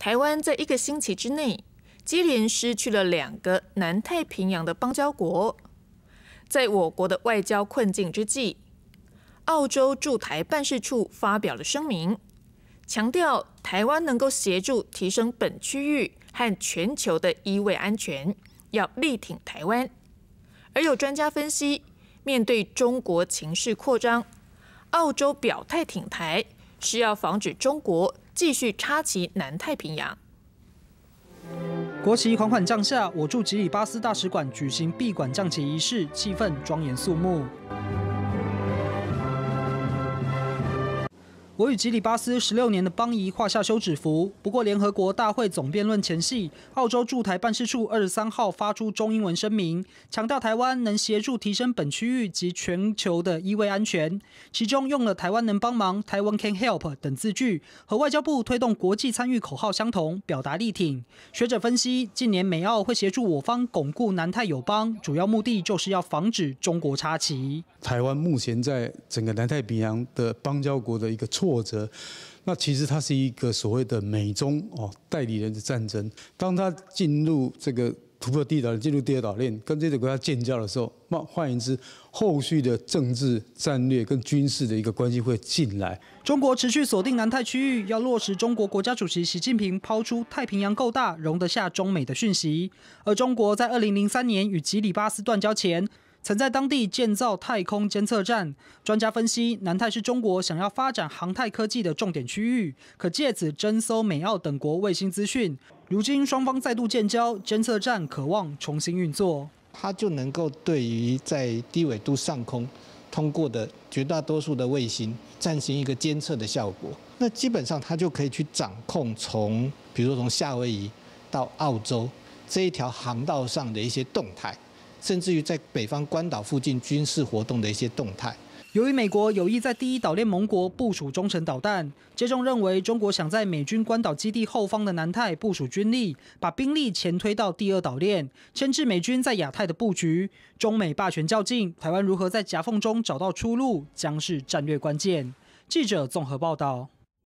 台湾在一个星期之内接连失去了两个南太平洋的邦交国。在我国的外交困境之际，澳洲驻台办事处发表了声明，强调台湾能够协助提升本区域和全球的医卫安全，要力挺台湾。而有专家分析，面对中国情势扩张，澳洲表态挺台，是要防止中国。继续插旗南太平洋，国旗缓缓降下。我驻吉里巴斯大使馆举行闭馆降旗仪式，气氛庄严肃穆。我与吉里巴斯十六年的邦谊画下休止符。不过，联合国大会总辩论前夕，澳洲驻台办事处二十三号发出中英文声明，强调台湾能协助提升本区域及全球的医卫安全，其中用了“台湾能帮忙”、“台湾 can help” 等字句，和外交部推动国际参与口号相同，表达力挺。学者分析，近年美澳会协助我方巩固南太友邦，主要目的就是要防止中国插旗。台湾目前在整个南太平洋的邦交国的一个错。或者，那其实它是一个所谓的美中哦代理人的战争。当他进入这个突破地岛，进入第二岛链，跟这些国家建交的时候，那换言之，后续的政治战略跟军事的一个关系会进来。中国持续锁定南太区域，要落实中国国家主席习近平抛出“太平洋够大，容得下中美”的讯息。而中国在二零零三年与吉里巴斯断交前。曾在当地建造太空监测站。专家分析，南太是中国想要发展航太科技的重点区域，可借此征搜美澳等国卫星资讯。如今双方再度建交，监测站渴望重新运作。它就能够对于在低纬度上空通过的绝大多数的卫星，进行一个监测的效果。那基本上它就可以去掌控从，比如说从夏威夷到澳洲这一条航道上的一些动态。甚至于在北方关岛附近军事活动的一些动态。由于美国有意在第一岛链盟国部署中程导弹，接中认为中国想在美军关岛基地后方的南太部署军力，把兵力前推到第二岛链，牵制美军在亚太的布局。中美霸权较劲，台湾如何在夹缝中找到出路，将是战略关键。记者综合报道。